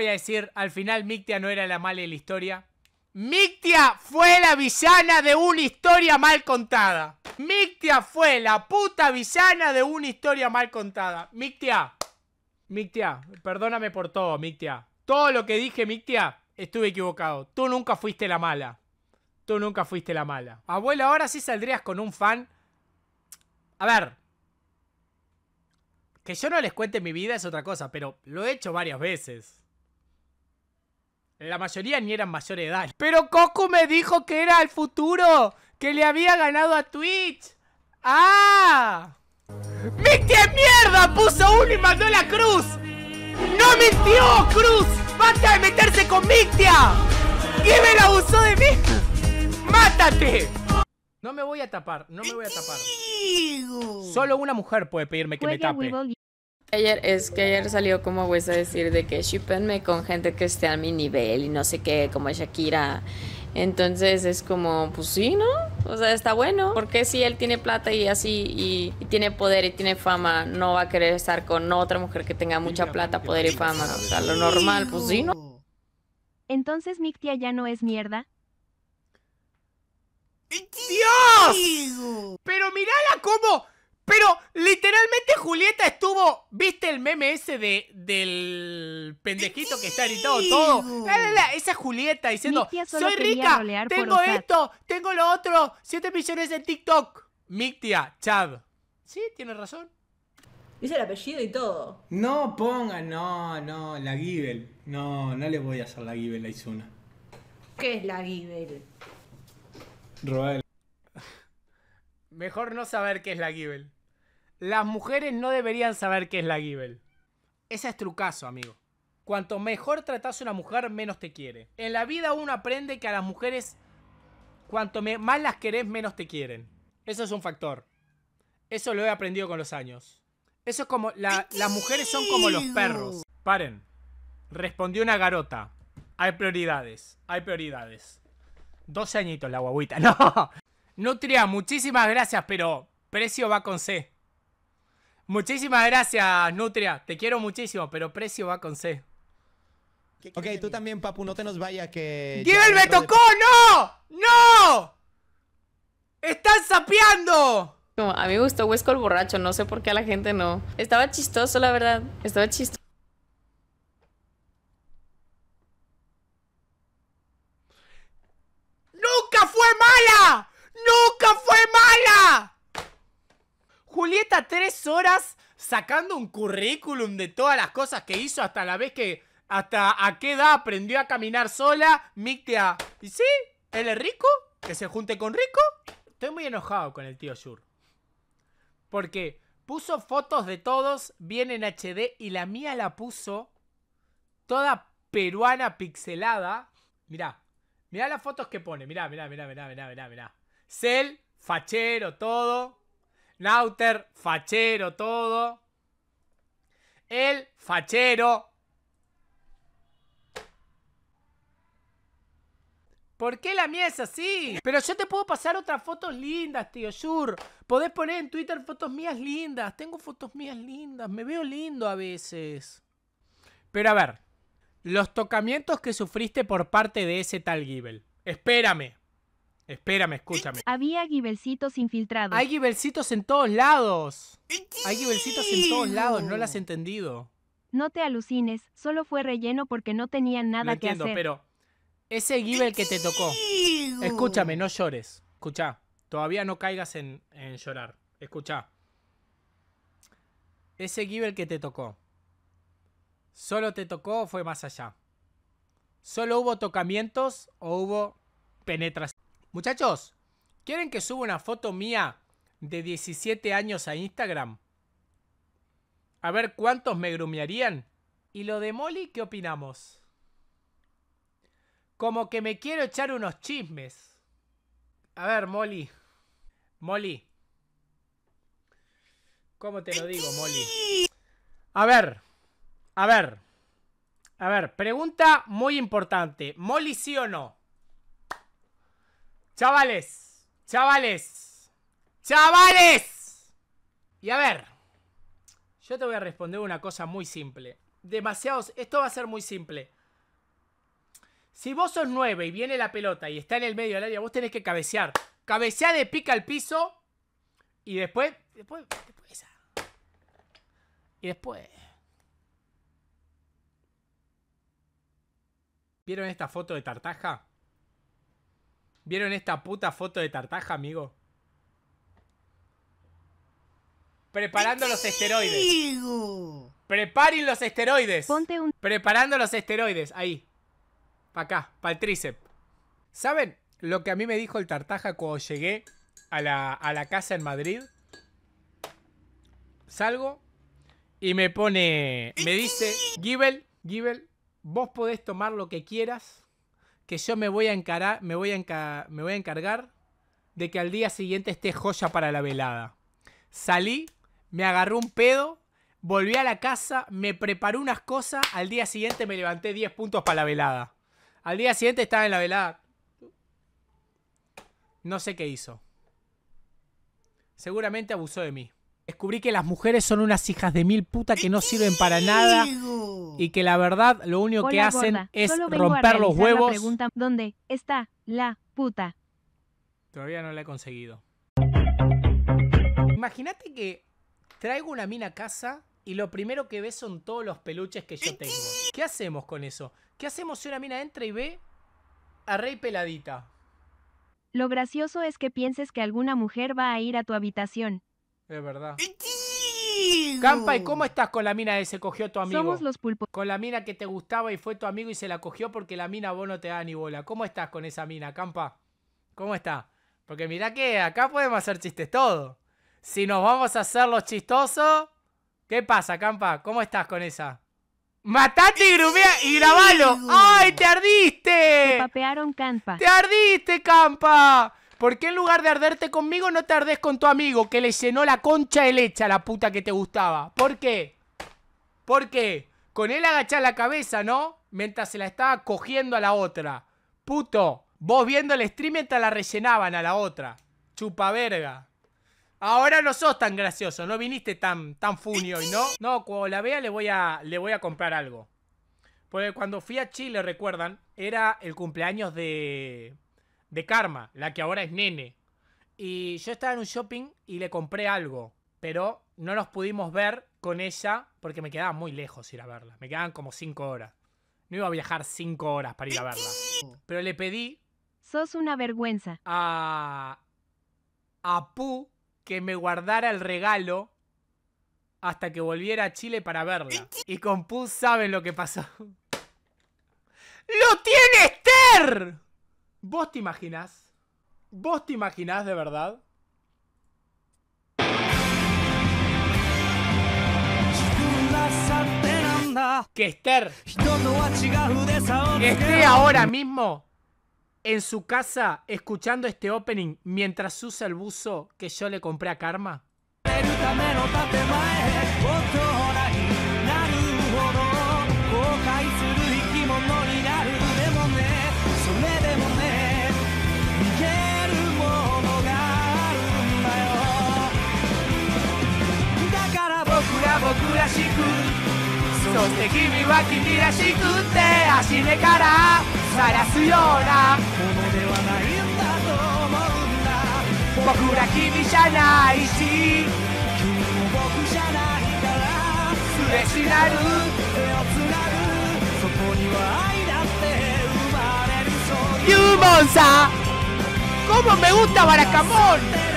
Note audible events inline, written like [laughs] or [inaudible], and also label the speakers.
Speaker 1: voy a decir, al final Mictia no era la mala de la historia. Mictia fue la villana de una historia mal contada. Mictia fue la puta villana de una historia mal contada. Mictia, Mictia, perdóname por todo, Mictia. Todo lo que dije, Mictia, estuve equivocado. Tú nunca fuiste la mala. Tú nunca fuiste la mala. Abuela, ahora sí saldrías con un fan. A ver, que yo no les cuente mi vida es otra cosa, pero lo he hecho varias veces. La mayoría ni eran mayor edad. Pero Coco me dijo que era el futuro. Que le había ganado a Twitch. ¡Ah! es mierda! Puso uno y mandó la cruz. ¡No mintió, Cruz! ¡Basta de meterse con Mictia! ¿Quién me la abusó de mí? ¡Mátate! No me voy a tapar, no me voy a tapar. Solo una mujer puede pedirme que me tape. Ayer, es que ayer salió como Wes a decir de que shipenme con gente que esté a mi nivel y no sé qué, como Shakira. Entonces es como, pues sí, ¿no? O sea, está bueno. Porque si él tiene plata y así, y, tiene poder y tiene fama, no va a querer estar con otra mujer que tenga mucha plata, poder y fama. O sea, lo normal, pues sí, ¿no? Entonces Mictia ya no es mierda. ¡Dios! Pero mírala cómo pero literalmente Julieta estuvo. ¿Viste el meme ese de, del pendejito que está editado todo? todo. esa Julieta diciendo: Soy rica, tengo esto, tengo lo otro, 7 millones en TikTok. Mictia, Chad. Sí, tiene razón. Dice el apellido y todo. No ponga, no, no, la Gibel. No, no le voy a hacer la Gibel a Izuna. ¿Qué es la Gibel? Roel. [laughs] Mejor no saber qué es la Gibel. Las mujeres no deberían saber qué es la Gibel. Ese es trucazo, amigo. Cuanto mejor tratas a una mujer, menos te quiere. En la vida uno aprende que a las mujeres, cuanto más las querés, menos te quieren. Eso es un factor. Eso lo he aprendido con los años. Eso es como. las mujeres son como los perros. Paren. Respondió una garota. Hay prioridades. Hay prioridades. 12 añitos la guaguita. [laughs] No. Nutria, muchísimas gracias, pero precio va con C. Muchísimas gracias, Nutria. Te quiero muchísimo, pero precio va con C. ok, tú también, Papu, no te nos vaya que... ¡Gibel me tocó! ¡No! ¡No! ¡Están sapeando! a mí me gustó Huesco el borracho, no sé por qué a la gente no. Estaba chistoso, la verdad. Estaba chistoso. Julieta tres horas sacando un currículum de todas las cosas que hizo hasta la vez que... Hasta a qué edad aprendió a caminar sola. Mictea. ¿Y sí? ¿Él es rico? ¿Que se junte con rico? Estoy muy enojado con el tío Shur. Porque puso fotos de todos bien en HD y la mía la puso toda peruana pixelada. Mirá, mirá las fotos que pone. Mirá, mirá, mirá, mirá, mirá, mirá, mirá. Cel, fachero, todo. Nauter, fachero, todo. El fachero. ¿Por qué la mía es así? Pero yo te puedo pasar otras fotos lindas, tío. Sure. Podés poner en Twitter fotos mías lindas. Tengo fotos mías lindas. Me veo lindo a veces. Pero a ver. Los tocamientos que sufriste por parte de ese tal Gibel. Espérame. Espérame, escúchame. Había gibelcitos infiltrados. Hay gibelcitos en todos lados. Hay gibelcitos en todos lados, no lo has entendido. No te alucines, solo fue relleno porque no tenía nada que entiendo, hacer. pero ese gibel que te tocó. Escúchame, no llores. Escucha, todavía no caigas en, en llorar. Escucha. Ese gibel que te tocó. Solo te tocó o fue más allá. Solo hubo tocamientos o hubo penetración. Muchachos, ¿quieren que suba una foto mía de 17 años a Instagram? A ver cuántos me grumearían. ¿Y lo de Molly qué opinamos? Como que me quiero echar unos chismes. A ver, Molly. Molly. ¿Cómo te lo digo, Molly? A ver. A ver. A ver, pregunta muy importante. ¿Molly sí o no? Chavales, chavales, chavales. Y a ver, yo te voy a responder una cosa muy simple. Demasiados, esto va a ser muy simple. Si vos sos nueve y viene la pelota y está en el medio del área, vos tenés que cabecear. Cabecear de pica al piso y después, después, Y después... ¿Vieron esta foto de Tartaja? ¿Vieron esta puta foto de Tartaja, amigo? Preparando los esteroides. ¡Amigo! Preparen los esteroides. Preparando los esteroides. Ahí. Para acá, para el tríceps. ¿Saben lo que a mí me dijo el Tartaja cuando llegué a la, a la casa en Madrid? Salgo y me pone. Me dice: Gibel, Gibel, vos podés tomar lo que quieras que yo me voy a encarar, me voy a, me voy a encargar de que al día siguiente esté joya para la velada. Salí, me agarró un pedo, volví a la casa, me preparó unas cosas, al día siguiente me levanté 10 puntos para la velada. Al día siguiente estaba en la velada. No sé qué hizo. Seguramente abusó de mí. Descubrí que las mujeres son unas hijas de mil puta que no sirven para nada y que la verdad lo único que hacen es romper los huevos. ¿Dónde está la puta? Todavía no la he conseguido. Imagínate que traigo una mina a casa y lo primero que ve son todos los peluches que yo tengo. ¿Qué hacemos con eso? ¿Qué hacemos si una mina entra y ve a Rey peladita? Lo gracioso es que pienses que alguna mujer va a ir a tu habitación. Es verdad. Campa, ¿y cómo estás con la mina que se cogió tu amigo? Somos los pulpos. Con la mina que te gustaba y fue tu amigo y se la cogió porque la mina vos no te da ni bola. ¿Cómo estás con esa mina, Campa? ¿Cómo está? Porque mira que acá podemos hacer chistes todo. Si nos vamos a hacer los chistosos, ¿qué pasa, Campa? ¿Cómo estás con esa? Matate y grumea y grabalo. ¡Ay, te ardiste! Te papearon, Campa. ¡Te ardiste, Campa! ¿Por qué en lugar de arderte conmigo no te ardes con tu amigo que le llenó la concha de leche a la puta que te gustaba? ¿Por qué? ¿Por qué? Con él agachás la cabeza, ¿no? Mientras se la estaba cogiendo a la otra. Puto, vos viendo el stream mientras la rellenaban a la otra. Chupa verga. Ahora no sos tan gracioso, no viniste tan, tan funio hoy, ¿no? No, cuando la vea le voy a, le voy a comprar algo. Porque cuando fui a Chile, recuerdan, era el cumpleaños de, de Karma, la que ahora es nene. Y yo estaba en un shopping y le compré algo, pero no nos pudimos ver con ella porque me quedaba muy lejos ir a verla. Me quedaban como cinco horas. No iba a viajar cinco horas para ir a verla. Pero le pedí... Sos una vergüenza. A... A Pu que me guardara el regalo hasta que volviera a Chile para verla. Y con Pu saben lo que pasó. [laughs] ¡Lo tiene Esther! ¿Vos te imaginás? ¿Vos te imaginás de verdad? Que Esther esté ahora mismo en su casa escuchando este opening mientras usa el buzo que yo le compré a Karma. しくそして君は君らしくて足目から晒すようなものではないんだと思うんだ僕ら君じゃないし君も僕じゃないからすれ違う手をつなぐそこには愛だって生まれるそういうもんさ ¿Cómo me gusta Baracamón?